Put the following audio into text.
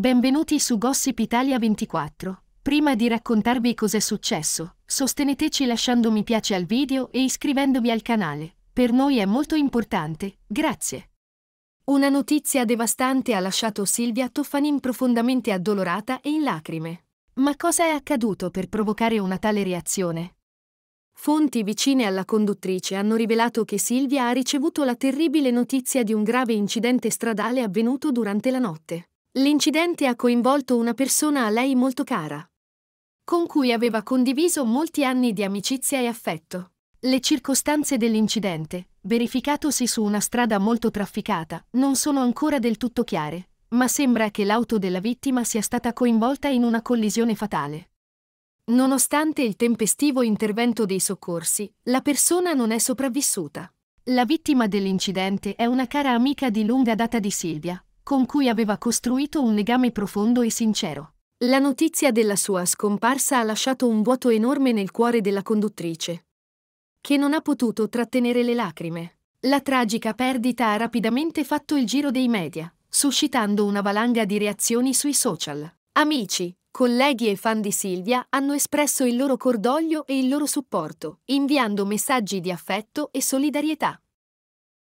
Benvenuti su Gossip Italia 24. Prima di raccontarvi cos'è successo, sosteneteci lasciando mi piace al video e iscrivendovi al canale. Per noi è molto importante, grazie. Una notizia devastante ha lasciato Silvia Toffanin profondamente addolorata e in lacrime. Ma cosa è accaduto per provocare una tale reazione? Fonti vicine alla conduttrice hanno rivelato che Silvia ha ricevuto la terribile notizia di un grave incidente stradale avvenuto durante la notte. L'incidente ha coinvolto una persona a lei molto cara, con cui aveva condiviso molti anni di amicizia e affetto. Le circostanze dell'incidente, verificatosi su una strada molto trafficata, non sono ancora del tutto chiare, ma sembra che l'auto della vittima sia stata coinvolta in una collisione fatale. Nonostante il tempestivo intervento dei soccorsi, la persona non è sopravvissuta. La vittima dell'incidente è una cara amica di lunga data di Silvia, con cui aveva costruito un legame profondo e sincero. La notizia della sua scomparsa ha lasciato un vuoto enorme nel cuore della conduttrice, che non ha potuto trattenere le lacrime. La tragica perdita ha rapidamente fatto il giro dei media, suscitando una valanga di reazioni sui social. Amici, colleghi e fan di Silvia hanno espresso il loro cordoglio e il loro supporto, inviando messaggi di affetto e solidarietà.